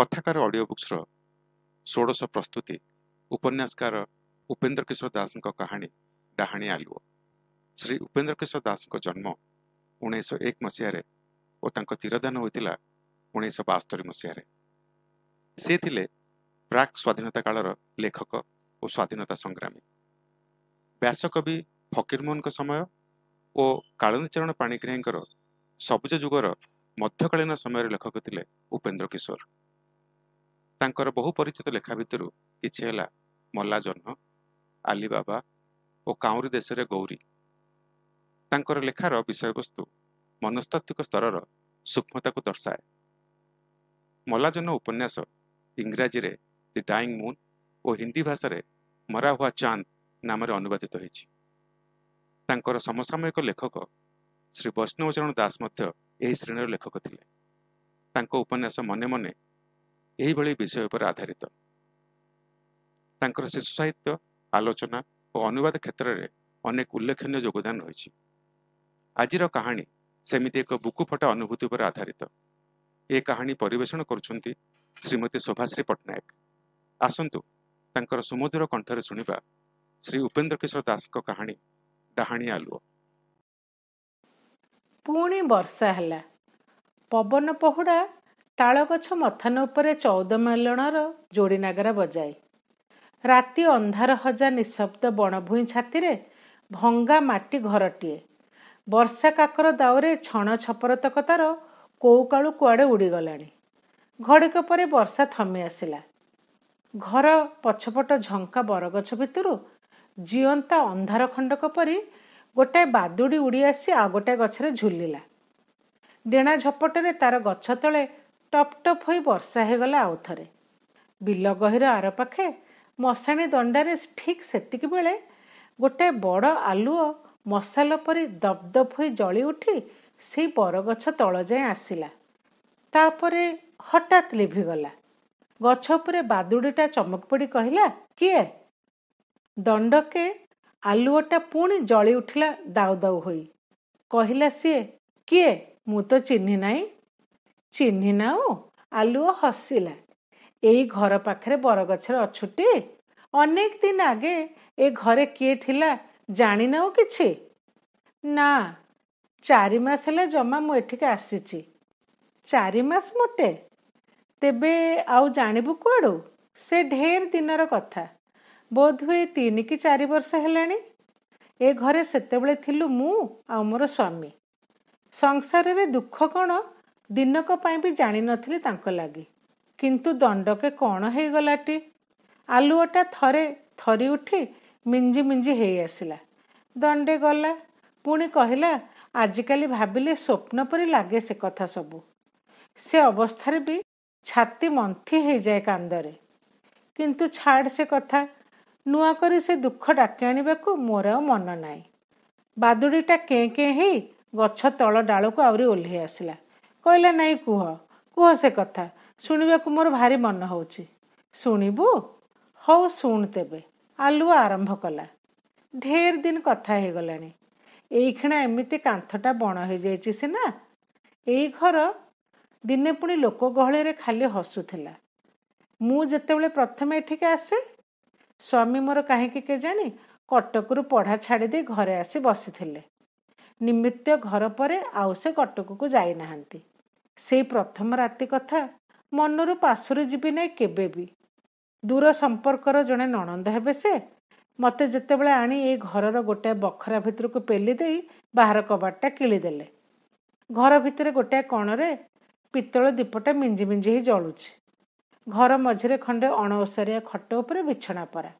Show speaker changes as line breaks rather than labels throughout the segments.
କଥାକାର ଅଡ଼ିଓ ବୁକ୍ସର ଷୋଡ଼ଶ ପ୍ରସ୍ତୁତି ଉପନ୍ୟାସକାର ଉପେନ୍ଦ୍ର କିଶୋର ଦାସଙ୍କ କାହାଣୀ ଡାହାଣୀ ଆଲୁଅ ଶ୍ରୀ ଉପେନ୍ଦ୍ର କିଶୋର ଦାସଙ୍କ ଜନ୍ମ ଉଣେଇଶହ ଏକ ମସିହାରେ ଓ ତାଙ୍କ ତୀରଦାନ ହୋଇଥିଲା ଉଣେଇଶହ ବାସ୍ତରୀ ମସିହାରେ ସେ ଥିଲେ ପ୍ରାକ୍ ସ୍ୱାଧୀନତା କାଳର ଲେଖକ ଓ ସ୍ୱାଧୀନତା ସଂଗ୍ରାମୀ ବ୍ୟାସକବି ଫକୀରମୋହନଙ୍କ ସମୟ ଓ କାଳନ୍ଦୀଚରଣ ପାଣିଗ୍ରାହୀଙ୍କର ସବୁଜ ଯୁଗର ମଧ୍ୟକାଳୀନ ସମୟରେ ଲେଖକ ଥିଲେ ଉପେନ୍ଦ୍ର କିଶୋର ତାଙ୍କର ବହୁ ପରିଚିତ ଲେଖା ଭିତରୁ କିଛି ହେଲା ମଲାଜହ୍ନ ଆଲିବାବା ଓ କାଉଁରୀ ଦେଶରେ ଗୌରୀ ତାଙ୍କର ଲେଖାର ବିଷୟବସ୍ତୁ ମନସ୍ତାତ୍ତ୍ୱିକ ସ୍ତରର ସୂକ୍ଷ୍ମତାକୁ ଦର୍ଶାଏ ମଲାଜହ୍ନ ଉପନ୍ୟାସ ଇଂରାଜୀରେ ଦି ଡାଇଂ ମୁନ୍ ଓ ହିନ୍ଦୀ ଭାଷାରେ ମରା ହୁଆ ଚାନ୍ଦ ନାମରେ ଅନୁବାଦିତ ହୋଇଛି ତାଙ୍କର ସମସାମୟିକ ଲେଖକ ଶ୍ରୀ ବୈଷ୍ଣବଚରଣ ଦାସ ମଧ୍ୟ ଏହି ଶ୍ରେଣୀର ଲେଖକ ଥିଲେ ତାଙ୍କ ଉପନ୍ୟାସ ମନେ ମନେ ଏହିଭଳି ବିଷୟ ଉପରେ ଆଧାରିତ ତାଙ୍କର ଶିଶୁ ସାହିତ୍ୟ ଆଲୋଚନା ଓ ଅନୁବାଦ କ୍ଷେତ୍ରରେ ଅନେକ ଉଲ୍ଲେଖନୀୟ ଯୋଗଦାନ ରହିଛି ଆଜିର କାହାଣୀ ସେମିତି ଏକ ବୁକୁଫଟା ଅନୁଭୂତି ଉପରେ ଆଧାରିତ ଏ କାହାଣୀ ପରିବେଷଣ କରୁଛନ୍ତି ଶ୍ରୀମତୀ ଶୋଭାଶ୍ରୀ ପଟ୍ଟନାୟକ ଆସନ୍ତୁ ତାଙ୍କର ସୁମଧୁର କଣ୍ଠରେ ଶୁଣିବା ଶ୍ରୀ ଉପେନ୍ଦ୍ର କିଶୋର ଦାସଙ୍କ କାହାଣୀ ଡାହାଣୀ ଆଲୁଅ
ପୁଣି ବର୍ଷା ହେଲା ପବନ ପହୁଡ଼ା ତାଳଗଛ ମଥାନ ଉପରେ ଚଉଦ ମେଲଣର ଯୋଡ଼ି ନାଗରା ବଜାଏ ରାତି ଅନ୍ଧାର ହଜା ନିଶବ୍ଦ ବଣଭୂଇଁ ଛାତିରେ ଭଙ୍ଗା ମାଟି ଘରଟିଏ ବର୍ଷା କାକର ଦାଉରେ ଛଣ ଛପରତକ ତାର କାଳୁ କୁଆଡ଼େ ଉଡ଼ିଗଲାଣି ଘଡ଼ିକ ପରେ ବର୍ଷା ଥମି ଆସିଲା ଘର ପଛପଟ ଝଙ୍କା ବରଗଛ ଭିତରୁ ଜିଅନ୍ତା ଅନ୍ଧାର ଖଣ୍ଡକ ପରି ଗୋଟାଏ ବାଦୁଡ଼ି ଉଡ଼ି ଆସି ଆଉ ଗୋଟାଏ ଗଛରେ ଝୁଲିଲା ଡେଣା ଝପଟରେ ତାର ଗଛ ତଳେ ଟପ୍ ଟପ୍ ହୋଇ ବର୍ଷା ହୋଇଗଲା ଆଉ ଥରେ ବିଲ ଗହିର ଆର ପାଖେ ମଶାଣି ଦଣ୍ଡାରେ ଠିକ୍ ସେତିକି ବେଳେ ଗୋଟାଏ ବଡ଼ ଆଲୁଅ ମଶାଲ ପରି ଦବଦବ ହୋଇ ଜଳି ଉଠି ସେଇ ବରଗଛ ତଳ ଯାଏଁ ଆସିଲା ତାପରେ ହଠାତ୍ ଲିଭିଗଲା ଗଛ ଉପରେ ବାଦୁଡ଼ିଟା ଚମକ ପଡ଼ି କହିଲା କିଏ ଦଣ୍ଡକେ ଆଲୁଅଟା ପୁଣି ଜଳି ଉଠିଲା ଦାଉ ଦାଉ ହୋଇ କହିଲା ସିଏ କିଏ ମୁଁ ତ ଚିହ୍ନି ନାହିଁ ଚିହ୍ନି ନାଉ ଆଲୁଅ ହସିଲା ଏଇ ଘର ପାଖରେ ବରଗଛରେ ଅଛୁଟି ଅନେକ ଦିନ ଆଗେ ଏ ଘରେ କିଏ ଥିଲା ଜାଣିନାଉ କିଛି ନା ଚାରି ମାସ ହେଲା ଜମା ମୁଁ ଏଠିକି ଆସିଛି ଚାରି ମାସ ମୋଟେ ତେବେ ଆଉ ଜାଣିବୁ କୁଆଡ଼ୁ ସେ ଢେର ଦିନର କଥା ବୋଧହୁଏ ତିନି କି ଚାରି ବର୍ଷ ହେଲାଣି ଏ ଘରେ ସେତେବେଳେ ଥିଲୁ ମୁଁ ଆଉ ମୋର ସ୍ୱାମୀ ସଂସାରରେ ଦୁଃଖ କ'ଣ ଦିନକ ପାଇଁ ବି ଜାଣିନଥିଲି ତାଙ୍କ ଲାଗି କିନ୍ତୁ ଦଣ୍ଡକେ କ'ଣ ହେଇଗଲାଟି ଆଲୁଅଟା ଥରେ ଥରି ଉଠି ମିଞ୍ଜି ମିଞ୍ଜି ଆସିଲା ଦଣ୍ଡେ ଗଲା ପୁଣି କହିଲା ଆଜିକାଲି ଭାବିଲେ ସ୍ୱପ୍ନ ପରି ଲାଗେ ସେ କଥା ସବୁ ସେ ଅବସ୍ଥାରେ ବି ଛାତି ମନ୍ଥି ହେଇଯାଏ କାନ୍ଦରେ କିନ୍ତୁ ଛାଡ଼ ସେ କଥା ନୂଆ କରି ସେ ଦୁଃଖ ଡାକି ଆଣିବାକୁ ମୋର ଆଉ ମନ ନାହିଁ ବାଦୁଡ଼ିଟା କେଁ କେଁ ହେଇ ଗଛ ତଳ ଡାଳକୁ ଆହୁରି ଓହ୍ଲାଇ ଆସିଲା କହିଲେ ନାଇଁ କୁହ କୁହ ସେ କଥା ଶୁଣିବାକୁ ମୋର ଭାରି ମନ ହେଉଛି ଶୁଣିବୁ ହଉ ଶୁଣ ତେବେ ଆଲୁଅ ଆରମ୍ଭ କଲା ଢେର ଦିନ କଥା ହେଇଗଲାଣି ଏଇକ୍ଷଣା ଏମିତି କାନ୍ଥଟା ବଣ ହେଇଯାଇଛି ସିନା ଏଇ ଘର ଦିନେ ପୁଣି ଲୋକ ଗହଳିରେ ଖାଲି ହସୁଥିଲା ମୁଁ ଯେତେବେଳେ ପ୍ରଥମେ ଏଠିକି ଆସେ ସ୍ୱାମୀ ମୋର କାହିଁକି କେଜାଣି କଟକରୁ ପଢ଼ା ଛାଡ଼ି ଦେଇ ଘରେ ଆସି ବସିଥିଲେ ନିମିତ୍ତ ଘର ପରେ ଆଉ ସେ କଟକକୁ ଯାଇନାହାନ୍ତି ସେଇ ପ୍ରଥମ ରାତି କଥା ମନରୁ ପାଶ୍ୱରେ ଯିବି ନାହିଁ କେବେ ବି ଦୂର ସମ୍ପର୍କର ଜଣେ ନଣନ୍ଦ ହେବେ ସେ ମୋତେ ଯେତେବେଳେ ଆଣି ଏଇ ଘରର ଗୋଟାଏ ବଖରା ଭିତରକୁ ପେଲି ଦେଇ ବାହାର କବାଟଟା କିଣିଦେଲେ ଘର ଭିତରେ ଗୋଟାଏ କଣରେ ପିତ୍ତଳ ଦୀପଟା ମିଞ୍ଜି ମିଞ୍ଜି ହେଇ ଜଳୁଛି ଘର ମଝିରେ ଖଣ୍ଡେ ଅଣ ଓସାରିଆ ଖଟ ଉପରେ ବିଛଣା ପରା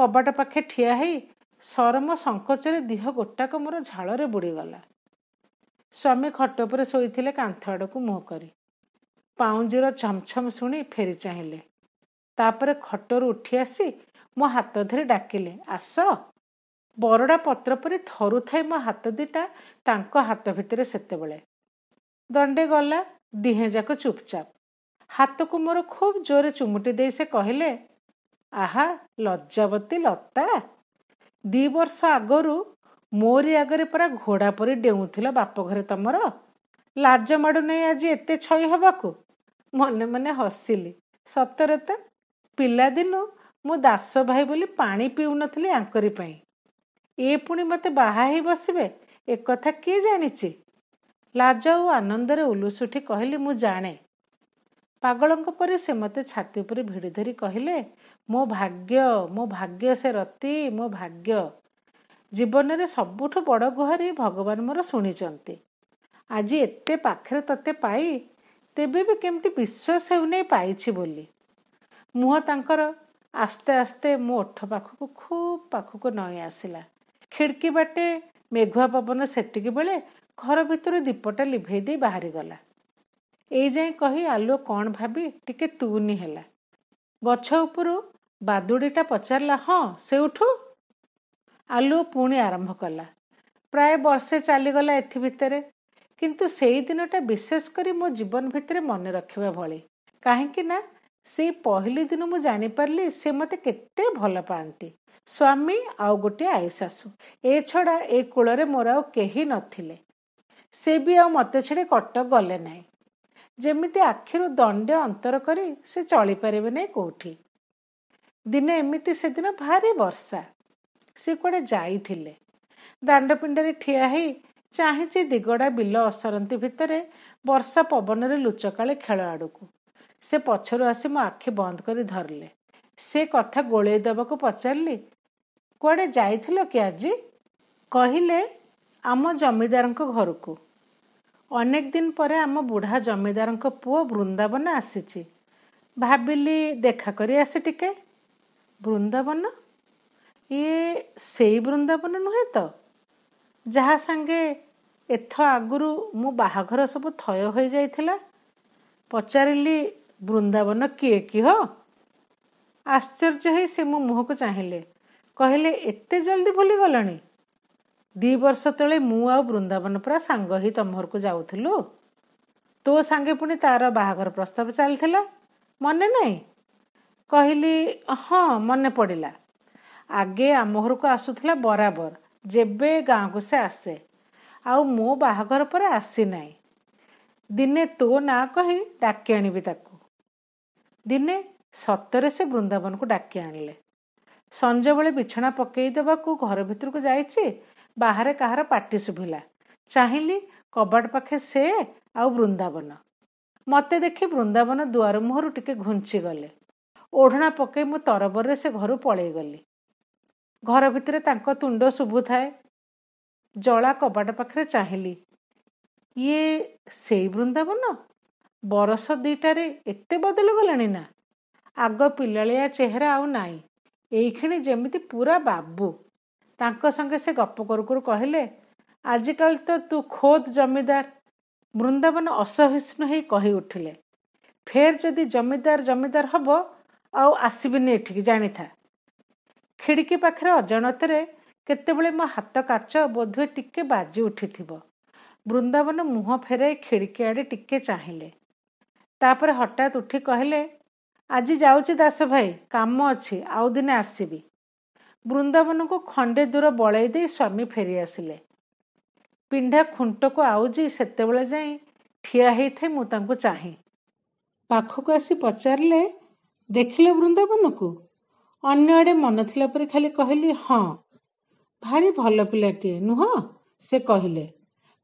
କବାଟ ପାଖେ ଠିଆ ହେଇ ସରମ ସଙ୍କୋଚରେ ଦେହ ଗୋଟାକ ମୋର ଝାଳରେ ବୁଡ଼ିଗଲା ସ୍ୱାମୀ ଖଟ ଉପରେ ଶୋଇଥିଲେ କାନ୍ଥ ଆଡ଼କୁ ମୁହଁ କରି ପାଉଁଜିର ଛମଛମ୍ ଶୁଣି ଫେରି ଚାହିଁଲେ ତାପରେ ଖଟରୁ ଉଠି ଆସି ମୋ ହାତ ଧରି ଡାକିଲେ ଆସ ବରଡ଼ା ପତ୍ର ପରି ଥରୁଥାଏ ମୋ ହାତ ଦୁଇଟା ତାଙ୍କ ହାତ ଭିତରେ ସେତେବେଳେ ଦଣ୍ଡେ ଗଲା ଦିହେଁ ଯାକ ଚୁପଚାପ ହାତକୁ ମୋର ଖୁବ୍ ଜୋରରେ ଚୁମୁଟି ଦେଇ ସେ କହିଲେ ଆହା ଲଜ୍ଜାବତୀ ଲତା ଦୁଇ ବର୍ଷ ଆଗରୁ ମୋରି ଆଗରେ ପରା ଘୋଡ଼ା ପରି ଡେଉଁଥିଲ ବାପ ଘରେ ତମର ଲାଜ ମାଡ଼ୁ ନେଇ ଆଜି ଏତେ ଛଇ ହେବାକୁ ମନେ ମନେ ହସିଲି ସତରେ ତ ପିଲାଦିନୁ ମୁଁ ଦାସ ଭାଇ ବୋଲି ପାଣି ପିଉନଥିଲି ଆଙ୍କରି ପାଇଁ ଏ ପୁଣି ମୋତେ ବାହା ହେଇ ବସିବେ ଏକଥା କିଏ ଜାଣିଛି ଲାଜ ଆଉ ଆନନ୍ଦରେ ଉଲୁସୁଠି କହିଲି ମୁଁ ଜାଣେ ପାଗଳଙ୍କ ପରେ ସେ ମୋତେ ଛାତି ଉପରେ ଭିଡ଼ି ଧରି କହିଲେ ମୋ ଭାଗ୍ୟ ମୋ ଭାଗ୍ୟ ସେ ରତି ମୋ ଭାଗ୍ୟ ଜୀବନରେ ସବୁଠୁ ବଡ଼ ଗୁହାରି ଭଗବାନ ମୋର ଶୁଣିଛନ୍ତି ଆଜି ଏତେ ପାଖରେ ତୋତେ ପାଇ ତେବେ ବି କେମିତି ବିଶ୍ୱାସ ହେଉନାହିଁ ପାଇଛି ବୋଲି ମୁହଁ ତାଙ୍କର ଆସ୍ତେ ଆସ୍ତେ ମୋ ଓଠ ପାଖକୁ ଖୁବ୍ ପାଖକୁ ନଈ ଆସିଲା ଖିଡ଼କି ବାଟେ ମେଘୁଆ ପବନ ସେତିକି ବେଳେ ଘର ଭିତରୁ ଦୀପଟା ଲିଭେଇ ଦେଇ ବାହାରିଗଲା ଏଇ ଯାଏ କହି ଆଲୁଅ କ'ଣ ଭାବି ଟିକେ ତୁନି ହେଲା ଗଛ ଉପରୁ ବାଦୁଡ଼ିଟା ପଚାରିଲା ହଁ ସେଉଠୁ ଆଲୁଅ ପୁଣି ଆରମ୍ଭ କଲା ପ୍ରାୟ ବର୍ଷେ ଚାଲିଗଲା ଏଥି ଭିତରେ କିନ୍ତୁ ସେଇ ଦିନଟା ବିଶେଷ କରି ମୋ ଜୀବନ ଭିତରେ ମନେ ରଖିବା ଭଳି କାହିଁକି ନା ସେଇ ପହିଲି ଦିନ ମୁଁ ଜାଣିପାରିଲି ସେ ମୋତେ କେତେ ଭଲ ପାଆନ୍ତି ସ୍ୱାମୀ ଆଉ ଗୋଟିଏ ଆଇଶାଶୁ ଏ ଛଡ଼ା ଏ କୂଳରେ ମୋର ଆଉ କେହି ନଥିଲେ ସେ ବି ଆଉ ମୋତେ ଛାଡ଼ି କଟକ ଗଲେ ନାହିଁ ଯେମିତି ଆଖିରୁ ଦଣ୍ଡେ ଅନ୍ତର କରି ସେ ଚଳିପାରିବେ ନାହିଁ କେଉଁଠି ଦିନେ ଏମିତି ସେଦିନ ଭାରି ବର୍ଷା ସେ କୁଆଡ଼େ ଯାଇଥିଲେ ଦାଣ୍ଡପିଣ୍ଡରେ ଠିଆ ହୋଇ ଚାହିଁଛି ଦିଗଡ଼ା ବିଲ ଅସରନ୍ତି ଭିତରେ ବର୍ଷା ପବନରେ ଲୁଚକାଳେ ଖେଳ ଆଡ଼କୁ ସେ ପଛରୁ ଆସି ମୋ ଆଖି ବନ୍ଦ କରି ଧରିଲେ ସେ କଥା ଗୋଳେଇ ଦେବାକୁ ପଚାରିଲି କୁଆଡ଼େ ଯାଇଥିଲ କି ଆଜି କହିଲେ ଆମ ଜମିଦାରଙ୍କ ଘରକୁ ଅନେକ ଦିନ ପରେ ଆମ ବୁଢ଼ା ଜମିଦାରଙ୍କ ପୁଅ ବୃନ୍ଦାବନ ଆସିଛି ଭାବିଲି ଦେଖା କରି ଆସେ ଟିକେ ବୃନ୍ଦାବନ ଇଏ ସେଇ ବୃନ୍ଦାବନ ନୁହେଁ ତ ଯାହା ସାଙ୍ଗେ ଏଥ ଆଗରୁ ମୋ ବାହାଘର ସବୁ ଥୟ ହୋଇଯାଇଥିଲା ପଚାରିଲି ବୃନ୍ଦାବନ କିଏ କିହ ଆଶ୍ଚର୍ଯ୍ୟ ହୋଇ ସେ ମୋ ମୁହଁକୁ ଚାହିଁଲେ କହିଲେ ଏତେ ଜଲ୍ଦି ଭୁଲିଗଲଣି ଦି ବର୍ଷ ତଳେ ମୁଁ ଆଉ ବୃନ୍ଦାବନ ପୁରା ସାଙ୍ଗ ହୋଇ ତମ ଘରକୁ ଯାଉଥିଲୁ ତୋ ସାଙ୍ଗେ ପୁଣି ତାର ବାହାଘର ପ୍ରସ୍ତାବ ଚାଲିଥିଲା ମନେ ନାହିଁ କହିଲି ହଁ ମନେ ପଡ଼ିଲା ଆଗେ ଆମ ଘରକୁ ଆସୁଥିଲା ବରାବର ଯେବେ ଗାଁକୁ ସେ ଆସେ ଆଉ ମୋ ବାହାଘର ପରେ ଆସିନାହିଁ ଦିନେ ତୋ ନାଁ କହି ଡାକି ଆଣିବି ତାକୁ ଦିନେ ସତରେ ସେ ବୃନ୍ଦାବନକୁ ଡାକି ଆଣିଲେ ସଞ୍ଜବେଳେ ବିଛଣା ପକାଇ ଦେବାକୁ ଘର ଭିତରକୁ ଯାଇଛି ବାହାରେ କାହାର ପାଟି ଶୁଭିଲା ଚାହିଁଲି କବାଟ ପାଖେ ସେ ଆଉ ବୃନ୍ଦାବନ ମୋତେ ଦେଖି ବୃନ୍ଦାବନ ଦୁଆର ମୁହଁରୁ ଟିକେ ଘୁଞ୍ଚିଗଲେ ଓଢ଼ଣା ପକାଇ ମୁଁ ତରବରରେ ସେ ଘରୁ ପଳେଇଗଲି ଘର ଭିତରେ ତାଙ୍କ ତୁଣ୍ଡ ଶୁଭୁଥାଏ ଜଳା କବାଟ ପାଖରେ ଚାହିଁଲି ଇଏ ସେଇ ବୃନ୍ଦାବନ ବରଷ ଦୁଇଟାରେ ଏତେ ବଦଳି ଗଲାଣି ନା ଆଗ ପିଲାଳିଆ ଚେହେରା ଆଉ ନାହିଁ ଏଇକ୍ଷଣି ଯେମିତି ପୁରା ବାବୁ ତାଙ୍କ ସଙ୍ଗେ ସେ ଗପ କରୁ କରୁ କହିଲେ ଆଜିକାଲି ତ ତୁ ଖୋଦ ଜମିଦାର ବୃନ୍ଦାବନ ଅସହିଷ୍ଣୁ ହେଇ କହି ଉଠିଲେ ଫେର ଯଦି ଜମିଦାର ଜମିଦାର ହବ ଆଉ ଆସିବିନି ଏଠିକି ଜାଣିଥା ଖିଡ଼ିକି ପାଖରେ ଅଜାଣତରେ କେତେବେଳେ ମୋ ହାତ କାଚ ବୋଧହୁଏ ଟିକେ ବାଜି ଉଠିଥିବ ବୃନ୍ଦାବନ ମୁହଁ ଫେରାଇ ଖିଡ଼ିକି ଆଡ଼େ ଟିକେ ଚାହିଁଲେ ତାପରେ ହଠାତ୍ ଉଠି କହିଲେ ଆଜି ଯାଉଛି ଦାସ ଭାଇ କାମ ଅଛି ଆଉ ଦିନେ ଆସିବି ବୃନ୍ଦାବନକୁ ଖଣ୍ଡେ ଦୂର ବଳେଇ ଦେଇ ସ୍ୱାମୀ ଫେରିଆସିଲେ ପିଣ୍ଡା ଖୁଣ୍ଟକୁ ଆଉଜି ସେତେବେଳେ ଯାଇ ଠିଆ ହେଇଥାଏ ମୁଁ ତାଙ୍କୁ ଚାହେଁ ପାଖକୁ ଆସି ପଚାରିଲେ ଦେଖିଲେ ବୃନ୍ଦାବନକୁ ଅନ୍ୟ ଆଡ଼େ ମନ ଥିଲା ପରେ ଖାଲି କହିଲି ହଁ ଭାରି ଭଲ ପିଲାଟିଏ ନୁହଁ ସେ କହିଲେ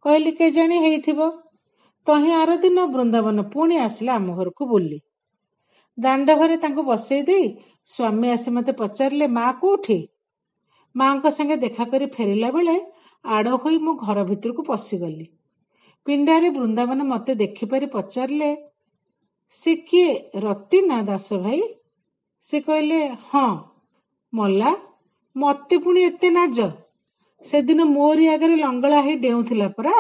କହିଲି କେଜାଣି ହେଇଥିବ ତହିଁ ଆର ଦିନ ବୃନ୍ଦାବନ ପୁଣି ଆସିଲା ଆମ ଘରକୁ ବୁଲି ଦାଣ୍ଡ ଘରେ ତାଙ୍କୁ ବସେଇ ଦେଇ ସ୍ୱାମୀ ଆସି ମୋତେ ପଚାରିଲେ ମା କୋଉଠି ମାଙ୍କ ସାଙ୍ଗେ ଦେଖା କରି ଫେରିଲା ବେଳେ ଆଡ଼ ହୋଇ ମୁଁ ଘର ଭିତରକୁ ପଶିଗଲି ପିଣ୍ଡାରେ ବୃନ୍ଦାବନ ମୋତେ ଦେଖିପାରି ପଚାରିଲେ ସେ କିଏ ରତି ନା ଦାସ ଭାଇ ସେ କହିଲେ ହଁ ମଲା ମତେ ପୁଣି ଏତେ ନାଜ ସେଦିନ ମୋରି ଆଗରେ ଲଙ୍ଗଳା ହେଇ ଡେଉଁଥିଲା ପରା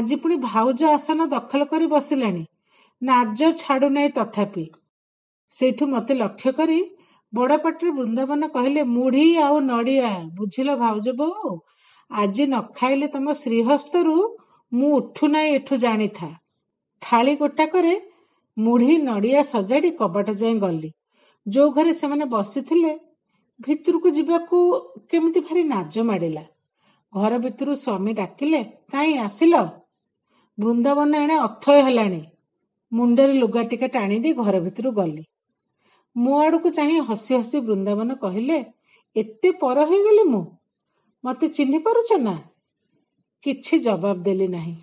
ଆଜି ପୁଣି ଭାଉଜ ଆସନ ଦଖଲ କରି ବସିଲାଣି ନାଜ ଛାଡ଼ୁ ନାହିଁ ତଥାପି ସେଇଠୁ ମତେ ଲକ୍ଷ୍ୟ କରି ବଡ ପାଟିରେ ବୃନ୍ଦାବନ କହିଲେ ମୁଢି ଆଉ ନଡ଼ିଆ ବୁଝିଲ ଭାଉଜ ବୋଉ ଆଜି ନ ଖାଇଲେ ତମ ଶ୍ରୀହସ୍ତରୁ ମୁଁ ଉଠୁ ନାହିଁ ଏଠୁ ଜାଣିଥା ଥାଳି ଗୋଟାକରେ ମୁଢି ନଡ଼ିଆ ସଜାଡ଼ି କବାଟ ଯାଏଁ ଗଲି ଯେଉଁ ଘରେ ସେମାନେ ବସିଥିଲେ ଭିତରକୁ ଯିବାକୁ କେମିତି ଭାରି ନାଜ ମାଡ଼ିଲା ଘର ଭିତରୁ ସ୍ୱାମୀ ଡାକିଲେ କାହିଁ ଆସିଲ ବୃନ୍ଦାବନ ଏଣେ ଅଥୟ ହେଲାଣି ମୁଣ୍ଡରେ ଲୁଗା ଟିକେ ଟାଣିଦେଇ ଘର ଭିତରୁ ଗଲି ମୋ ଆଡ଼କୁ ଚାହିଁ ହସି ହସି ବୃନ୍ଦାବନ କହିଲେ ଏତେ ପର ହେଇଗଲି ମୁଁ ମତେ ଚିହ୍ନି ପାରୁଛ ନା କିଛି ଜବାବ ଦେଲି ନାହିଁ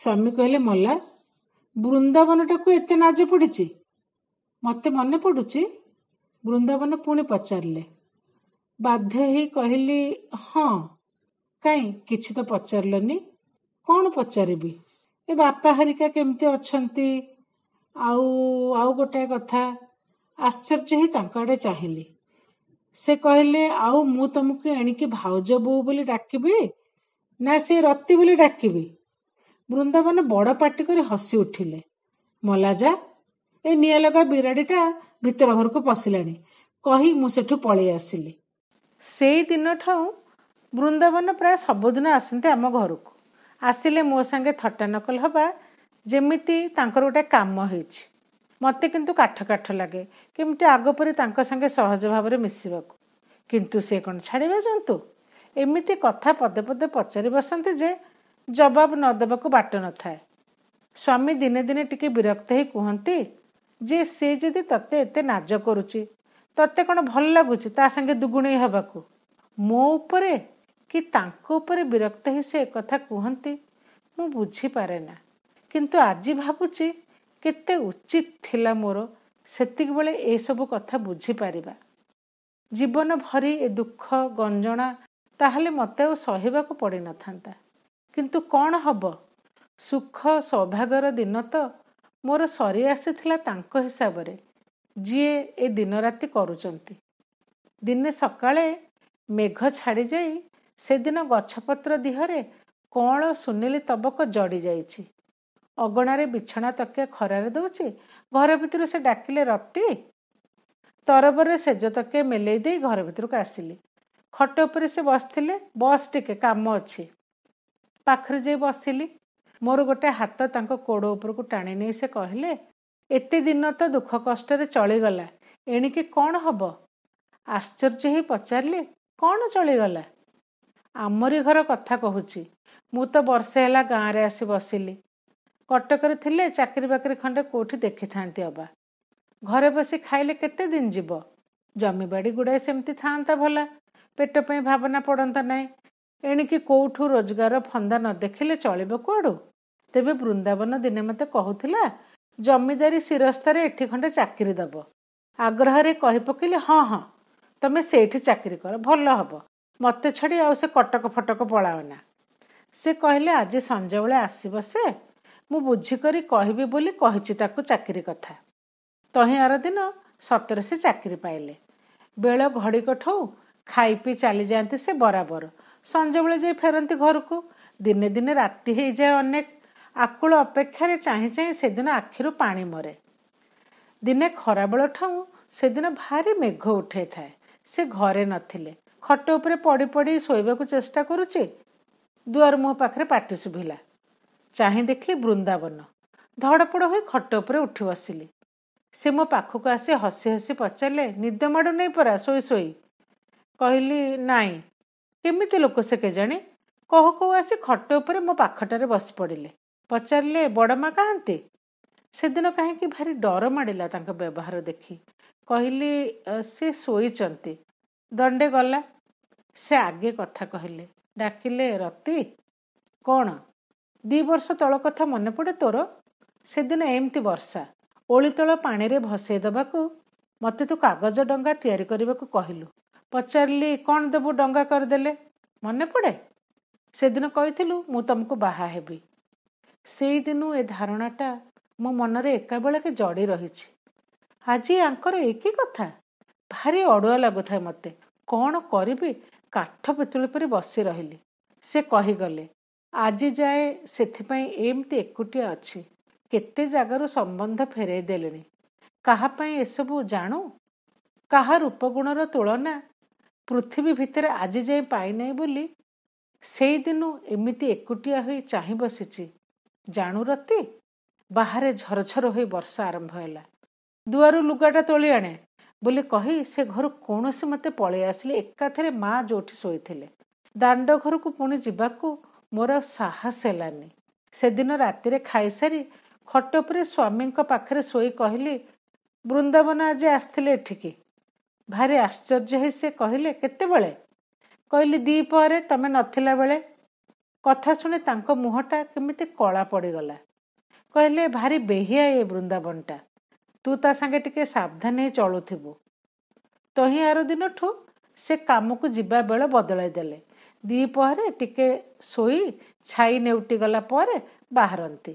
ସ୍ୱାମୀ କହିଲେ ମଲା ବୃନ୍ଦାବନଟାକୁ ଏତେ ନାଜ ପଡ଼ିଛି ମୋତେ ମନେ ପଡ଼ୁଛି ବୃନ୍ଦାବନ ପୁଣି ପଚାରିଲେ ବାଧ୍ୟ ହେଇ କହିଲି ହଁ କାହିଁ କିଛି ତ ପଚାରିଲନି କ'ଣ ପଚାରିବି ଏ ବାପା ହରିକା କେମିତି ଅଛନ୍ତି ଆଉ ଆଉ ଗୋଟାଏ କଥା ଆଶ୍ଚର୍ଯ୍ୟ ହିଁ ତାଙ୍କ ଆଡ଼େ ଚାହିଁଲି ସେ କହିଲେ ଆଉ ମୁଁ ତମକୁ ଏଣିକି ଭାଉଜ ବୋଉ ବୋଲି ଡାକିବି ନା ସେ ରତି ବୋଲି ଡାକିବି ବୃନ୍ଦାବନ ବଡ଼ ପାଟି କରି ହସି ଉଠିଲେ ମଲାଜା ଏ ନିଆଁଲଗା ବିରାଡ଼ିଟା ଭିତର ଘରକୁ ପଶିଲାଣି କହି ମୁଁ ସେଠୁ ପଳେଇ ଆସିଲି ସେଇ ବୃନ୍ଦାବନ ପ୍ରାୟ ସବୁଦିନ ଆସନ୍ତି ଆମ ଘରକୁ ଆସିଲେ ମୋ ସାଙ୍ଗେ ଥଟ୍ଟା ନକଲ ହେବା ଯେମିତି ତାଙ୍କର ଗୋଟେ କାମ ହେଇଛି ମୋତେ କିନ୍ତୁ କାଠ କାଠ ଲାଗେ କେମିତି ଆଗ ପରି ତାଙ୍କ ସାଙ୍ଗେ ସହଜ ଭାବରେ ମିଶିବାକୁ କିନ୍ତୁ ସେ କ'ଣ ଛାଡ଼ିବା ଜନ୍ତୁ ଏମିତି କଥା ପଦେ ପଦେ ପଚାରି ବସନ୍ତି ଯେ ଜବାବ ନ ଦେବାକୁ ବାଟ ନଥାଏ ସ୍ୱାମୀ ଦିନେ ଦିନେ ଟିକେ ବିରକ୍ତ ହେଇ କୁହନ୍ତି ଯେ ସେ ଯଦି ତତେ ଏତେ ନାଜ କରୁଛି ତତେ କ'ଣ ଭଲ ଲାଗୁଛି ତା ସାଙ୍ଗେ ଦୁଗୁଣେଇ ହେବାକୁ ମୋ ଉପରେ କି ତାଙ୍କ ଉପରେ ବିରକ୍ତ ହେଇ ସେ ଏକଥା କୁହନ୍ତି ମୁଁ ବୁଝିପାରେ ନା କିନ୍ତୁ ଆଜି ଭାବୁଛି କେତେ ଉଚିତ ଥିଲା ମୋର ସେତିକିବେଳେ ଏସବୁ କଥା ବୁଝିପାରିବା ଜୀବନ ଭରି ଏ ଦୁଃଖ ଗଞ୍ଜଣା ତାହେଲେ ମୋତେ ଆଉ ସହିବାକୁ ପଡ଼ିନଥାନ୍ତା କିନ୍ତୁ କ'ଣ ହେବ ସୁଖ ସୌଭାଗ୍ୟର ଦିନ ତ ମୋର ସରି ଆସିଥିଲା ତାଙ୍କ ହିସାବରେ ଯିଏ ଏ ଦିନରାତି କରୁଛନ୍ତି ଦିନେ ସକାଳେ ମେଘ ଛାଡ଼ିଯାଇ ସେଦିନ ଗଛପତ୍ର ଦେହରେ କଅଁଳ ସୁନେଲି ତବକ ଜଡ଼ିଯାଇଛି ଅଗଣାରେ ବିଛଣା ତକିଆ ଖରାରେ ଦେଉଛି ଘର ଭିତରୁ ସେ ଡାକିଲେ ରତି ତରବରରେ ସେଜ ତକିଆ ମେଲେଇ ଦେଇ ଘର ଭିତରକୁ ଆସିଲି ଖଟ ଉପରେ ସେ ବସିଥିଲେ ବସ୍ ଟିକେ କାମ ଅଛି ପାଖରେ ଯାଇ ବସିଲି ମୋର ଗୋଟେ ହାତ ତାଙ୍କ କୋଡ଼ ଉପରକୁ ଟାଣି ନେଇ ସେ କହିଲେ ଏତେ ଦିନ ତ ଦୁଃଖ କଷ୍ଟରେ ଚଳିଗଲା ଏଣିକି କ'ଣ ହେବ ଆଶ୍ଚର୍ଯ୍ୟ ହେଇ ପଚାରିଲେ କ'ଣ ଚଳିଗଲା ଆମରି ଘର କଥା କହୁଛି ମୁଁ ତ ବର୍ଷେ ହେଲା ଗାଁରେ ଆସି ବସିଲି କଟକରେ ଥିଲେ ଚାକିରି ବାକିରି ଖଣ୍ଡେ କେଉଁଠି ଦେଖିଥାନ୍ତି ଅବା ଘରେ ବସି ଖାଇଲେ କେତେ ଦିନ ଯିବ ଜମିବାଡ଼ି ଗୁଡ଼ାଏ ସେମିତି ଥାଆନ୍ତା ଭଲା ପେଟ ପାଇଁ ଭାବନା ପଡ଼ନ୍ତା ନାହିଁ ଏଣିକି କେଉଁଠୁ ରୋଜଗାର ଫନ୍ଦା ନ ଦେଖିଲେ ଚଳିବ କୁଆଡୁ ତେବେ ବୃନ୍ଦାବନ ଦିନେ ମୋତେ କହୁଥିଲା ଜମିଦାରୀ ଶିରସ୍ତାରେ ଏଠି ଖଣ୍ଡେ ଚାକିରି ଦେବ ଆଗ୍ରହରେ କହି ପକେଇଲେ ହଁ ହଁ ତମେ ସେଇଠି ଚାକିରି କର ଭଲ ହେବ ମୋତେ ଛାଡ଼ି ଆଉ ସେ କଟକ ଫଟକ ପଳାଅ ନା ସେ କହିଲେ ଆଜି ସଞ୍ଜବେଳେ ଆସିବ ସେ ମୁଁ ବୁଝିକରି କହିବି ବୋଲି କହିଛି ତାକୁ ଚାକିରି କଥା ତହିଁ ଆର ଦିନ ସତରେ ସେ ଚାକିରି ପାଇଲେ ବେଳ ଘଡ଼ିକଠୁ ଖାଇପିଇ ଚାଲିଯାଆନ୍ତି ସେ ବରାବର ସଞ୍ଜବେଳେ ଯାଇ ଫେରନ୍ତି ଘରକୁ ଦିନେ ଦିନେ ରାତି ହେଇଯାଏ ଅନେକ ଆକୁଳ ଅପେକ୍ଷାରେ ଚାହିଁ ଚାହିଁ ସେଦିନ ଆଖିରୁ ପାଣି ମରେ ଦିନେ ଖରାବେଳ ଠାଉଁ ସେଦିନ ଭାରି ମେଘ ଉଠେଇଥାଏ ସେ ଘରେ ନଥିଲେ ଖଟ ଉପରେ ପଡ଼ି ପଡ଼ି ଶୋଇବାକୁ ଚେଷ୍ଟା କରୁଛି ଦୁଆର ମୋ ପାଖରେ ପାଟି ଶୁଭିଲା ଚାହିଁ ଦେଖିଲି ବୃନ୍ଦାବନ ଧଡ଼ପଡ଼ ହୋଇ ଖଟ ଉପରେ ଉଠି ବସିଲି ସେ ମୋ ପାଖକୁ ଆସି ହସି ହସି ପଚାରିଲେ ନିଦ ମାଡ଼ୁ ନାହିଁ ପରା ଶୋଇ ଶୋଇ କହିଲି ନାଇଁ କେମିତି ଲୋକ ସେ କେଜାଣି କହୁ କହୁ ଆସି ଖଟ ଉପରେ ମୋ ପାଖଟାରେ ବସି ପଡ଼ିଲେ ପଚାରିଲେ ମା' କାହାନ୍ତି ସେଦିନ କାହିଁକି ଭାରି ଡର ମାଡ଼ିଲା ତାଙ୍କ ବ୍ୟବହାର ଦେଖି କହିଲି ସେ ଶୋଇଛନ୍ତି ଦଣ୍ଡେ ଗଲା ସେ ଆଗେ କଥା କହିଲେ ଡାକିଲେ ରତି କ'ଣ ଦୁଇ ବର୍ଷ ତଳ କଥା ମନେ ପଡ଼େ ତୋର ସେଦିନ ଏମିତି ବର୍ଷା ଓଳିତଳ ପାଣିରେ ଭସେଇ ଦେବାକୁ ମୋତେ ତୁ କାଗଜ ଡଙ୍ଗା ତିଆରି କରିବାକୁ କହିଲୁ ପଚାରିଲି କ'ଣ ଦେବୁ ଡଙ୍ଗା କରିଦେଲେ ମନେ ପଡ଼େ ସେଦିନ କହିଥିଲୁ ମୁଁ ତମକୁ ବାହା ହେବି ସେଇଦିନୁ ଏ ଧାରଣାଟା ମୋ ମନରେ ଏକାବେଳକେ ଜଡ଼ି ରହିଛି ଆଜି ଆଙ୍କର ଏକି କଥା ଭାରି ଅଡ଼ୁଆ ଲାଗୁଥାଏ ମୋତେ କ'ଣ କରିବି କାଠ ପିତୁଳି ପରି ବସି ରହିଲି ସେ କହିଗଲେ ଆଜି ଯାଏ ସେଥିପାଇଁ ଏମିତି ଏକୁଟିଆ ଅଛି କେତେ ଜାଗାରୁ ସମ୍ବନ୍ଧ ଫେରାଇ ଦେଲେଣି କାହା ପାଇଁ ଏସବୁ ଜାଣୁ କାହା ରୂପଗୁଣର ତୁଳନା ପୃଥିବୀ ଭିତରେ ଆଜି ଯାଏ ପାଇନାହିଁ ବୋଲି ସେଇଦିନ ଏମିତି ଏକୁଟିଆ ହୋଇ ଚାହିଁ ବସିଛି ଜାଣୁ ରତି ବାହାରେ ଝରଝର ହୋଇ ବର୍ଷା ଆରମ୍ଭ ହେଲା ଦୁଆରୁ ଲୁଗାଟା ତୋଳି ଆଣେ ବୋଲି କହି ସେ ଘରୁ କୌଣସି ମୋତେ ପଳେଇ ଆସିଲେ ଏକାଥରେ ମା ଯେଉଁଠି ଶୋଇଥିଲେ ଦାଣ୍ଡ ଘରକୁ ପୁଣି ଯିବାକୁ ମୋର ସାହସ ହେଲାନି ସେଦିନ ରାତିରେ ଖାଇସାରି ଖଟ ଉପରେ ସ୍ୱାମୀଙ୍କ ପାଖରେ ଶୋଇ କହିଲି ବୃନ୍ଦାବନ ଆଜି ଆସିଥିଲେ ଏଠିକି ଭାରି ଆଶ୍ଚର୍ଯ୍ୟ ହେଇ ସେ କହିଲେ କେତେବେଳେ କହିଲି ଦ୍ୱିପହରେ ତମେ ନଥିଲା ବେଳେ କଥା ଶୁଣି ତାଙ୍କ ମୁହଁଟା କେମିତି କଳା ପଡ଼ିଗଲା କହିଲେ ଭାରି ବେହିଆ ଏ ବୃନ୍ଦାବନଟା ତୁ ତା ସାଙ୍ଗେ ଟିକେ ସାବଧାନ ହେଇ ଚଳୁଥିବୁ ତହିଁ ଆର ଦିନଠୁ ସେ କାମକୁ ଯିବା ବେଳ ବଦଳାଇ ଦେଲେ ଦ୍ୱିପହରେ ଟିକେ ଶୋଇ ଛାଇ ନେଉଟିଗଲା ପରେ ବାହାରନ୍ତି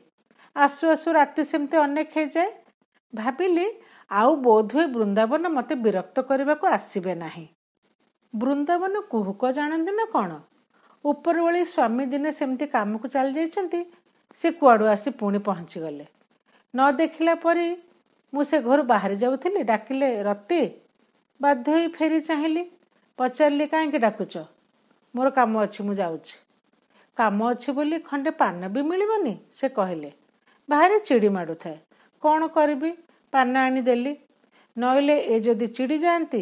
ଆସୁ ଆସୁ ରାତି ସେମିତି ଅନେକ ହେଇଯାଏ ଭାବିଲି ଆଉ ବୋଧହୁଏ ବୃନ୍ଦାବନ ମୋତେ ବିରକ୍ତ କରିବାକୁ ଆସିବେ ନାହିଁ ବୃନ୍ଦାବନ କୁହୁକ ଜାଣନ୍ତି ନା କ'ଣ ଉପରବେଳି ସ୍ୱାମୀ ଦିନେ ସେମିତି କାମକୁ ଚାଲି ଯାଇଛନ୍ତି ସେ କୁଆଡ଼ୁ ଆସି ପୁଣି ପହଞ୍ଚିଗଲେ ନ ଦେଖିଲା ପରେ ମୁଁ ସେ ଘରୁ ବାହାରି ଯାଉଥିଲି ଡାକିଲେ ରତି ବାଧ୍ୟ ହୋଇ ଫେରି ଚାହିଁଲି ପଚାରିଲି କାହିଁକି ଡାକୁଛ ମୋର କାମ ଅଛି ମୁଁ ଯାଉଛି କାମ ଅଛି ବୋଲି ଖଣ୍ଡେ ପାନ ବି ମିଳିବନି ସେ କହିଲେ ବାହାରେ ଚିଡ଼ି ମାଡ଼ୁଥାଏ କ'ଣ କରିବି ପାନ ଆଣିଦେଲି ନହେଲେ ଏ ଯଦି ଚିଡ଼ି ଯାଆନ୍ତି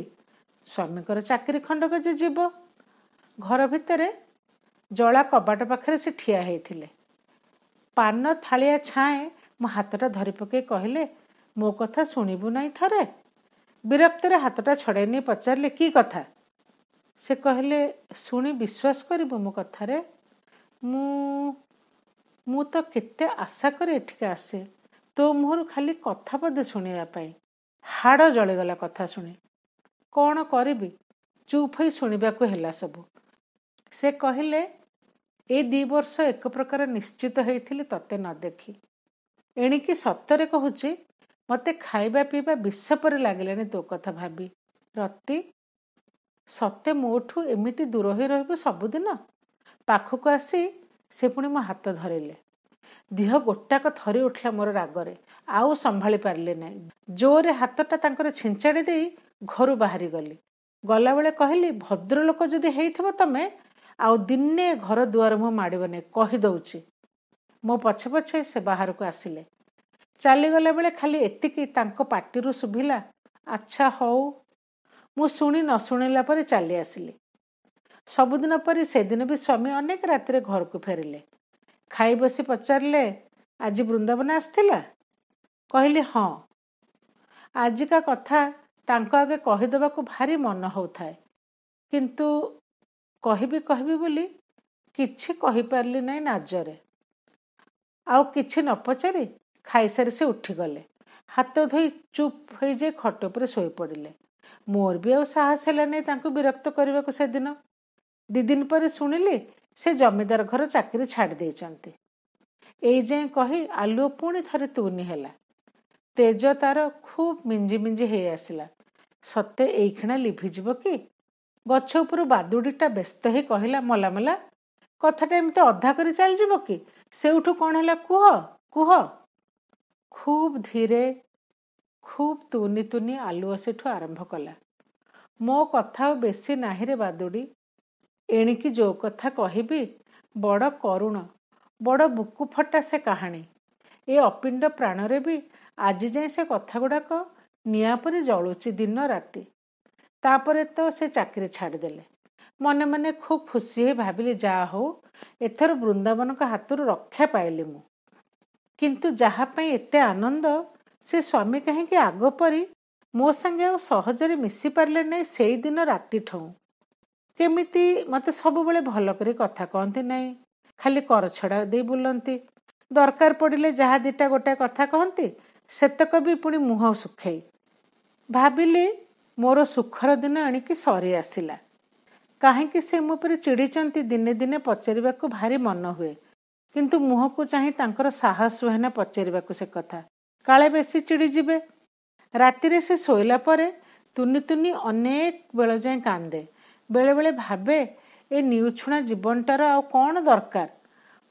ସ୍ୱାମୀଙ୍କର ଚାକିରି ଖଣ୍ଡକ ଯେ ଯିବ ଘର ଭିତରେ ଜଳା କବାଟ ପାଖରେ ସେ ଠିଆ ହେଇଥିଲେ ପାନ ଥାଳିଆ ଛାଏଁ ମୋ ହାତଟା ଧରି ପକାଇ କହିଲେ ମୋ କଥା ଶୁଣିବୁ ନାହିଁ ଥରେ ବିରକ୍ତରେ ହାତଟା ଛଡ଼ାଇ ନେଇ ପଚାରିଲେ କି କଥା ସେ କହିଲେ ଶୁଣି ବିଶ୍ୱାସ କରିବୁ ମୋ କଥାରେ ମୁଁ ମୁଁ ତ କେତେ ଆଶା କରେ ଏଠିକି ଆସେ ତୋ ମୁହଁରୁ ଖାଲି କଥା ପଦେ ଶୁଣିବା ପାଇଁ ହାଡ଼ ଜଳିଗଲା କଥା ଶୁଣି କ'ଣ କରିବି ଚୁପ୍ ହୋଇ ଶୁଣିବାକୁ ହେଲା ସବୁ ସେ କହିଲେ ଏ ଦୁଇ ବର୍ଷ ଏକ ପ୍ରକାର ନିଶ୍ଚିତ ହେଇଥିଲି ତୋତେ ନ ଦେଖି ଏଣିକି ସତରେ କହୁଛି ମୋତେ ଖାଇବା ପିଇବା ବିଷ ପରେ ଲାଗିଲାଣି ତୋ କଥା ଭାବି ରତି ସତେ ମୋଠୁ ଏମିତି ଦୂର ହୋଇ ରହିବୁ ସବୁଦିନ ପାଖକୁ ଆସି ସେ ପୁଣି ମୋ ହାତ ଧରିଲେ ଦେହ ଗୋଟାକ ଥରି ଉଠିଲା ମୋର ରାଗରେ ଆଉ ସମ୍ଭାଳି ପାରିଲି ନାହିଁ ଜୋରରେ ହାତଟା ତାଙ୍କର ଛିଞ୍ଚାଡ଼ି ଦେଇ ଘରୁ ବାହାରିଗଲି ଗଲାବେଳେ କହିଲି ଭଦ୍ରଲୋକ ଯଦି ହେଇଥିବ ତମେ ଆଉ ଦିନେ ଘର ଦୁଆର ମୁଁ ମାଡ଼ିବନି କହିଦେଉଛି ମୋ ପଛେ ପଛେ ସେ ବାହାରକୁ ଆସିଲେ ଚାଲିଗଲା ବେଳେ ଖାଲି ଏତିକି ତାଙ୍କ ପାଟିରୁ ଶୁଭିଲା ଆଚ୍ଛା ହଉ ମୁଁ ଶୁଣି ନ ଶୁଣିଲା ପରେ ଚାଲି ଆସିଲି ସବୁଦିନ ପରି ସେଦିନ ବି ସ୍ୱାମୀ ଅନେକ ରାତିରେ ଘରକୁ ଫେରିଲେ ଖାଇ ବସି ପଚାରିଲେ ଆଜି ବୃନ୍ଦାବନ ଆସିଥିଲା କହିଲି ହଁ ଆଜିକା କଥା ତାଙ୍କ ଆଗେ କହିଦେବାକୁ ଭାରି ମନ ହେଉଥାଏ କିନ୍ତୁ କହିବି କହିବି ବୋଲି କିଛି କହିପାରିଲି ନାହିଁ ନାଜରେ ଆଉ କିଛି ନ ପଚାରି ଖାଇସାରି ସେ ଉଠିଗଲେ ହାତ ଧୋଇ ଚୁପ୍ ହୋଇଯାଇ ଖଟ ଉପରେ ଶୋଇପଡ଼ିଲେ ମୋର ବି ଆଉ ସାହସ ହେଲାନି ତାଙ୍କୁ ବିରକ୍ତ କରିବାକୁ ସେଦିନ ଦୁଇ ଦିନ ପରେ ଶୁଣିଲି ସେ ଜମିଦାର ଘର ଚାକିରି ଛାଡ଼ି ଦେଇଛନ୍ତି ଏଇ ଯାଏଁ କହି ଆଲୁଅ ପୁଣି ଥରେ ତୁନି ହେଲା ତେଜ ତାର ଖୁବ୍ ମିଞ୍ଜି ମିଞ୍ଜି ହେଇ ଆସିଲା ସତେ ଏଇକ୍ଷଣା ଲିଭିଯିବ କି ଗଛ ଉପରୁ ବାଦୁଡ଼ିଟା ବ୍ୟସ୍ତ ହେଇ କହିଲା ମଲା ମଲା କଥାଟା ଏମିତି ଅଧା କରି ଚାଲିଯିବ କି ସେଉଠୁ କ'ଣ ହେଲା କୁହ କୁହ ଖୁବ୍ ଧୀରେ ଖୁବ୍ ତୁନି ତୁନି ଆଲୁଅ ସେଠୁ ଆରମ୍ଭ କଲା ମୋ କଥା ଆଉ ବେଶୀ ନାହିଁରେ ବାଦୁଡ଼ି ଏଣିକି ଯେଉଁ କଥା କହିବି ବଡ଼ କରୁଣ ବଡ଼ ବୁକୁ ଫଟା ସେ କାହାଣୀ ଏ ଅପିଣ୍ଡ ପ୍ରାଣରେ ବି ଆଜି ଯାଏଁ ସେ କଥା ଗୁଡ଼ାକ ନିଆଁ ପରି ଜଳୁଛି ଦିନ ରାତି ତାପରେ ତ ସେ ଚାକିରି ଛାଡ଼ିଦେଲେ ମନେ ମନେ ଖୁବ୍ ଖୁସି ହୋଇ ଭାବିଲି ଯାହା ହଉ ଏଥର ବୃନ୍ଦାବନଙ୍କ ହାତରୁ ରକ୍ଷା ପାଇଲି ମୁଁ କିନ୍ତୁ ଯାହା ପାଇଁ ଏତେ ଆନନ୍ଦ ସେ ସ୍ୱାମୀ କାହିଁକି ଆଗ ପରି ମୋ ସାଙ୍ଗେ ଆଉ ସହଜରେ ମିଶିପାରିଲେ ନାହିଁ ସେଇଦିନ ରାତିଠଉଁ କେମିତି ମୋତେ ସବୁବେଳେ ଭଲ କରି କଥା କହନ୍ତି ନାହିଁ ଖାଲି କର ଛଡ଼ା ଦେଇ ବୁଲନ୍ତି ଦରକାର ପଡ଼ିଲେ ଯାହା ଦୁଇଟା ଗୋଟାଏ କଥା କହନ୍ତି ସେତକ ବି ପୁଣି ମୁହଁ ଶୁଖେଇ ଭାବିଲି ମୋର ସୁଖର ଦିନ ଆଣିକି ସରି ଆସିଲା କାହିଁକି ସେ ମୋ ଉପରେ ଚିଡ଼ିଛନ୍ତି ଦିନେ ଦିନେ ପଚାରିବାକୁ ଭାରି ମନ ହୁଏ କିନ୍ତୁ ମୁହଁକୁ ଚାହିଁ ତାଙ୍କର ସାହସ ହୁଏ ନା ପଚାରିବାକୁ ସେ କଥା କାଳେ ବେଶୀ ଚିଡ଼ିଯିବେ ରାତିରେ ସେ ଶୋଇଲା ପରେ ତୁନି ତୁନି ଅନେକ ବେଳ ଯାଏଁ କାନ୍ଦେ ବେଳେବେଳେ ଭାବେ ଏ ନିଉଛୁଣା ଜୀବନଟାର ଆଉ କ'ଣ ଦରକାର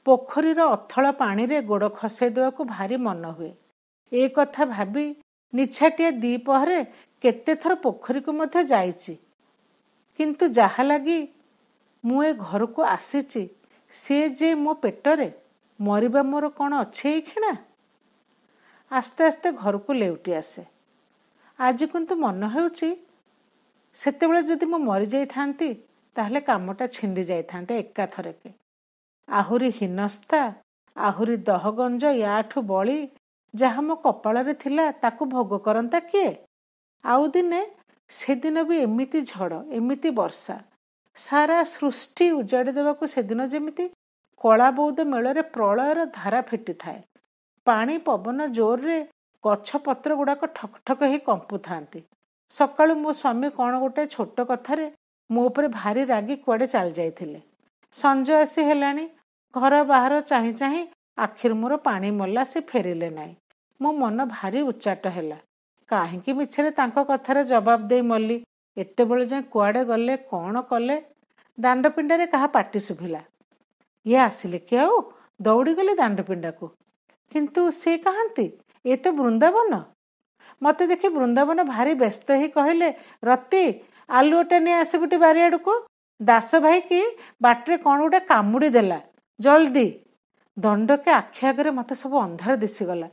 ପୋଖରୀର ଅଥଳ ପାଣିରେ ଗୋଡ଼ ଖସେଇ ଦେବାକୁ ଭାରି ମନ ହୁଏ ଏ କଥା ଭାବି ନିଛାଟିଆ ଦ୍ୱିପହରେ କେତେଥର ପୋଖରୀକୁ ମଧ୍ୟ ଯାଇଛି କିନ୍ତୁ ଯାହା ଲାଗି ମୁଁ ଏ ଘରକୁ ଆସିଛି ସିଏ ଯେ ମୋ ପେଟରେ ମରିବା ମୋର କ'ଣ ଅଛି ଏଇ କ୍ଷଣା ଆସ୍ତେ ଆସ୍ତେ ଘରକୁ ଲେଉଟି ଆସେ ଆଜି କିନ୍ତୁ ମନେ ହେଉଛି ସେତେବେଳେ ଯଦି ମୁଁ ମରିଯାଇଥାନ୍ତି ତାହେଲେ କାମଟା ଛିଣ୍ଡି ଯାଇଥାନ୍ତି ଏକାଥରକେ ଆହୁରି ହୀନସ୍ତା ଆହୁରି ଦହଗଞ୍ଜ ୟାଠୁ ବଳି ଯାହା ମୋ କପାଳରେ ଥିଲା ତାକୁ ଭୋଗ କରନ୍ତା କିଏ ଆଉ ଦିନେ ସେଦିନ ବି ଏମିତି ଝଡ଼ ଏମିତି ବର୍ଷା ସାରା ସୃଷ୍ଟି ଉଜାଡ଼ି ଦେବାକୁ ସେଦିନ ଯେମିତି କଳା ବୌଦ ମେଳରେ ପ୍ରଳୟର ଧାରା ଫିଟିଥାଏ ପାଣି ପବନ ଜୋରରେ ଗଛପତ୍ର ଗୁଡ଼ାକ ଠକ ଠକ ହେଇ କମ୍ପୁଥାନ୍ତି ସକାଳୁ ମୋ ସ୍ୱାମୀ କ'ଣ ଗୋଟେ ଛୋଟ କଥାରେ ମୋ ଉପରେ ଭାରି ରାଗି କୁଆଡ଼େ ଚାଲି ଯାଇଥିଲେ ସଞ୍ଜ ଆସି ହେଲାଣି ଘର ବାହାର ଚାହିଁ ଚାହିଁ ଆଖିରୁ ମୋର ପାଣି ମଲା ସେ ଫେରିଲେ ନାହିଁ ମୋ ମନ ଭାରି ଉଚ୍ଚାଟ ହେଲା କାହିଁକି ମିଛରେ ତାଙ୍କ କଥାରେ ଜବାବ ଦେଇ ମଲି ଏତେବେଳେ ଯାଏଁ କୁଆଡ଼େ ଗଲେ କ'ଣ କଲେ ଦାଣ୍ଡପିଣ୍ଡାରେ କାହା ପାଟି ଶୁଭିଲା ଇଏ ଆସିଲେ କି ଆଉ ଦୌଡ଼ିଗଲେ ଦାଣ୍ଡପିଣ୍ଡାକୁ କିନ୍ତୁ ସେ କାହାନ୍ତି ଏ ତ ବୃନ୍ଦାବନ ମୋତେ ଦେଖି ବୃନ୍ଦାବନ ଭାରି ବ୍ୟସ୍ତ ହେଇ କହିଲେ ରତି ଆଲୁଅଟା ନେଇ ଆସିବୁ ଟି ବାରିଆଡ଼କୁ ଦାସ ଭାଇ କି ବାଟରେ କଣ ଗୋଟେ କାମୁଡ଼ି ଦେଲା ଜଲ୍ଦି ଦଣ୍ଡକେ ଆଖି ଆଗରେ ମୋତେ ସବୁ ଅନ୍ଧାର ଦିଶିଗଲା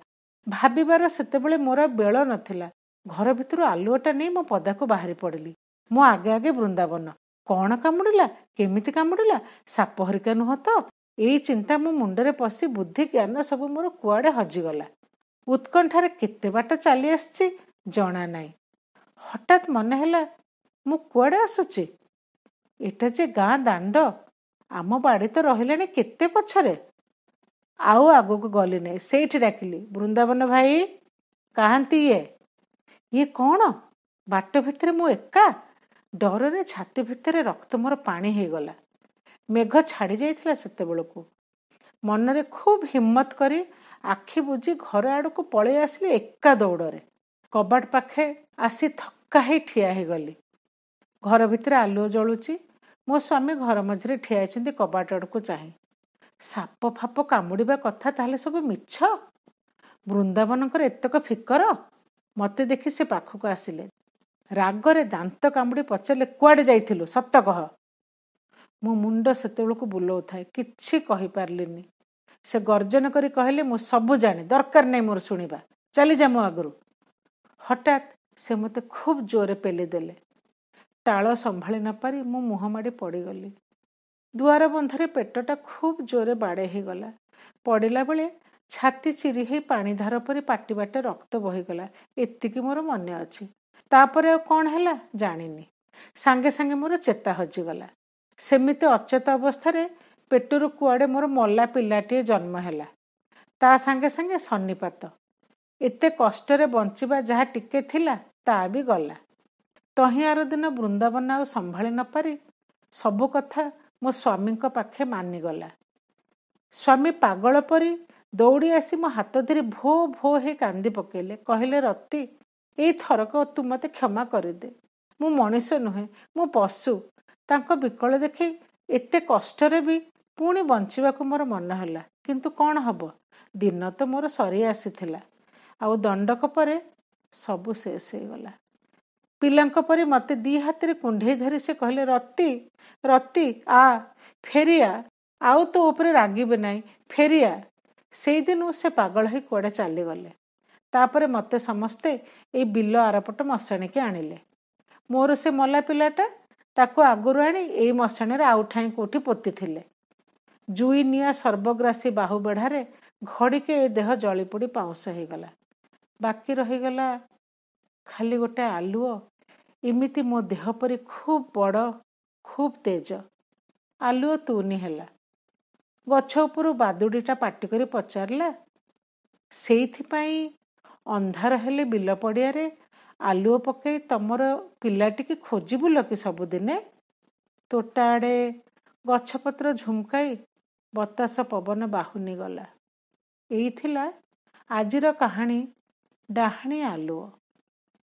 ଭାବିବାର ସେତେବେଳେ ମୋର ବେଳ ନଥିଲା ଘର ଭିତରୁ ଆଲୁଅଟା ନେଇ ମୋ ପଦାକୁ ବାହାରି ପଡ଼ିଲି ମୁଁ ଆଗେ ଆଗେ ବୃନ୍ଦାବନ କଣ କାମୁଡ଼ିଲା କେମିତି କାମୁଡ଼ିଲା ସାପ ହରିକା ନୁହଁ ତ ଏଇ ଚିନ୍ତା ମୋ ମୁଣ୍ଡରେ ପଶି ବୁଦ୍ଧି ଜ୍ଞାନ ସବୁ ମୋର କୁଆଡ଼େ ହଜିଗଲା ଉତ୍କଣ୍ଠାରେ କେତେ ବାଟ ଚାଲି ଆସିଛି ଜଣା ନାହିଁ ହଠାତ୍ ମନେ ହେଲା ମୁଁ କୁଆଡ଼େ ଆସୁଛି ଏଟା ଯେ ଗାଁ ଦାଣ୍ଡ ଆମ ବାଡ଼ି ତ ରହିଲାଣି କେତେ ପଛରେ ଆଉ ଆଗକୁ ଗଲି ନାହିଁ ସେଇଠି ଡାକିଲି ବୃନ୍ଦାବନ ଭାଇ କାହାନ୍ତି ଇଏ ଇଏ କ'ଣ ବାଟ ଭିତରେ ମୁଁ ଏକା ଡରରେ ଛାତି ଭିତରେ ରକ୍ତ ମୋର ପାଣି ହେଇଗଲା ମେଘ ଛାଡ଼ି ଯାଇଥିଲା ସେତେବେଳକୁ ମନରେ ଖୁବ୍ ହିମ୍ମତ କରି ଆଖି ବୁଝି ଘର ଆଡ଼କୁ ପଳେଇ ଆସିଲି ଏକା ଦୌଡ଼ରେ କବାଟ ପାଖେ ଆସି ଥକା ହେଇ ଠିଆ ହେଇଗଲି ଘର ଭିତରେ ଆଲୁଅ ଜଳୁଛି ମୋ ସ୍ୱାମୀ ଘର ମଝିରେ ଠିଆ ହେଇଛନ୍ତି କବାଟ ଆଡ଼କୁ ଚାହିଁ ସାପ ଫାପ କାମୁଡ଼ିବା କଥା ତାହେଲେ ସବୁ ମିଛ ବୃନ୍ଦାବନଙ୍କର ଏତକ ଫିକର ମୋତେ ଦେଖି ସେ ପାଖକୁ ଆସିଲେ ରାଗରେ ଦାନ୍ତ କାମୁଡ଼ି ପଚାରିଲେ କୁଆଡ଼େ ଯାଇଥିଲୁ ସତ କହ ମୁଁ ମୁଣ୍ଡ ସେତେବେଳକୁ ବୁଲଉଥାଏ କିଛି କହିପାରିଲିନି ସେ ଗର୍ଜନ କରି କହିଲେ ମୁଁ ସବୁ ଜାଣେ ଦରକାର ନାହିଁ ମୋର ଶୁଣିବା ଚାଲିଯା ମୋ ଆଗରୁ ହଠାତ୍ ସେ ମୋତେ ଖୁବ୍ ଜୋରରେ ପେଲି ଦେଲେ ତାଳ ସମ୍ଭାଳି ନ ପାରି ମୁଁ ମୁହଁ ମାଡ଼ି ପଡ଼ିଗଲି ଦୁଆର ବନ୍ଧରେ ପେଟଟା ଖୁବ୍ ଜୋରରେ ବାଡ଼େ ହୋଇଗଲା ପଡ଼ିଲା ବେଳେ ଛାତି ଚିରି ହେଇ ପାଣିଧାର ପରି ପାଟି ବାଟେ ରକ୍ତ ବହିଗଲା ଏତିକି ମୋର ମନେ ଅଛି ତାପରେ ଆଉ କ'ଣ ହେଲା ଜାଣିନି ସାଙ୍ଗେ ସାଙ୍ଗେ ମୋର ଚେତା ହଜିଗଲା ସେମିତି ଅଚେତ ଅବସ୍ଥାରେ ପେଟରୁ କୁଆଡ଼େ ମୋର ମଲା ପିଲାଟିଏ ଜନ୍ମ ହେଲା ତା ସାଙ୍ଗେ ସାଙ୍ଗେ ସନ୍ନିପାତ ଏତେ କଷ୍ଟରେ ବଞ୍ଚିବା ଯାହା ଟିକେ ଥିଲା ତା ବି ଗଲା ତହିଁ ଆର ଦିନ ବୃନ୍ଦାବନ ଆଉ ସମ୍ଭାଳି ନ ପାରି ସବୁ କଥା ମୋ ସ୍ୱାମୀଙ୍କ ପାଖେ ମାନିଗଲା ସ୍ୱାମୀ ପାଗଳ ପରି ଦୌଡ଼ି ଆସି ମୋ ହାତ ଧରି ଭୋ ଭୋ ହେଇ କାନ୍ଦି ପକେଇଲେ କହିଲେ ରତି ଏଇ ଥରକ ତୁ ମୋତେ କ୍ଷମା କରିଦେ ମୁଁ ମଣିଷ ନୁହେଁ ମୁଁ ପଶୁ ତାଙ୍କ ବିକଳ ଦେଖି ଏତେ କଷ୍ଟରେ ବି ପୁଣି ବଞ୍ଚିବାକୁ ମୋର ମନ ହେଲା କିନ୍ତୁ କ'ଣ ହେବ ଦିନ ତ ମୋର ସରି ଆସିଥିଲା ଆଉ ଦଣ୍ଡକ ପରେ ସବୁ ଶେଷ ହେଇଗଲା ପିଲାଙ୍କ ପରି ମୋତେ ଦି ହାତରେ କୁଣ୍ଢେଇ ଧରି ସେ କହିଲେ ରତି ରତି ଆ ଫେରିଆ ଆଉ ତୋ ଉପରେ ରାଗିବେ ନାହିଁ ଫେରିଆ ସେଇଦିନ ସେ ପାଗଳ ହୋଇ କୁଆଡ଼େ ଚାଲିଗଲେ ତାପରେ ମୋତେ ସମସ୍ତେ ଏଇ ବିଲ ଆରପଟ ମଶାଣିକି ଆଣିଲେ ମୋର ସେ ମଲା ପିଲାଟା ତାକୁ ଆଗରୁ ଆଣି ଏଇ ମଶାଣୀରେ ଆଉଠାଏଁ କେଉଁଠି ପୋତିଥିଲେ ଜୁଇ ନିଆଁ ସର୍ବଗ୍ରାସୀ ବାହୁବେଢ଼ାରେ ଘଡ଼ିକେ ଏ ଦେହ ଜଳିପୋଡ଼ି ପାଉଁଶ ହେଇଗଲା ବାକି ରହିଗଲା ଖାଲି ଗୋଟେ ଆଲୁଅ ଏମିତି ମୋ ଦେହ ପରି ଖୁବ୍ ବଡ଼ ଖୁବ୍ ତେଜ ଆଲୁଅ ତୁନି ହେଲା ଗଛ ଉପରୁ ବାଦୁଡ଼ିଟା ପାଟି କରି ପଚାରିଲା ସେଇଥିପାଇଁ ଅନ୍ଧାର ହେଲେ ବିଲ ପଡ଼ିଆରେ ଆଲୁଅ ପକାଇ ତମର ପିଲାଟିକି ଖୋଜିବୁଲ କି ସବୁଦିନେ ତୋଟା ଆଡ଼େ ଗଛପତ୍ର ଝୁମକାଇ ବତାସ ପବନ ବାହୁନି ଗଲା ଏଇଥିଲା ଆଜିର କାହାଣୀ ଡାହାଣୀ ଆଲୁଅ